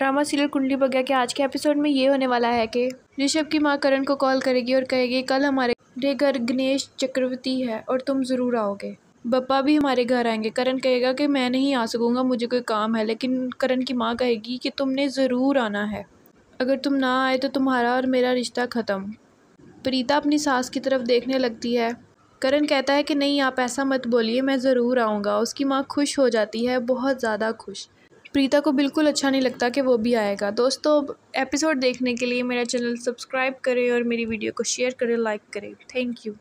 drama serial कुंडली बग्या के आज के एपिसोड में ये होने वाला है कि ऋषभ की माँ करण को कॉल करेगी और कहेगी कल हमारे घर गणेश चक्रवर्ती है और तुम ज़रूर आओगे बप्पा भी हमारे घर आएंगे करण कहेगा कि मैं नहीं आ सकूँगा मुझे कोई काम है लेकिन करण की माँ कहेगी कि तुमने ज़रूर आना है अगर तुम ना आए तो तुम्हारा और मेरा रिश्ता ख़त्म प्रीता अपनी सास की तरफ देखने लगती है करण कहता है कि नहीं आप ऐसा मत बोलिए मैं ज़रूर आऊँगा उसकी माँ खुश हो जाती है बहुत ज़्यादा खुश प्रीता को बिल्कुल अच्छा नहीं लगता कि वो भी आएगा दोस्तों एपिसोड देखने के लिए मेरा चैनल सब्सक्राइब करें और मेरी वीडियो को शेयर करें लाइक करें थैंक यू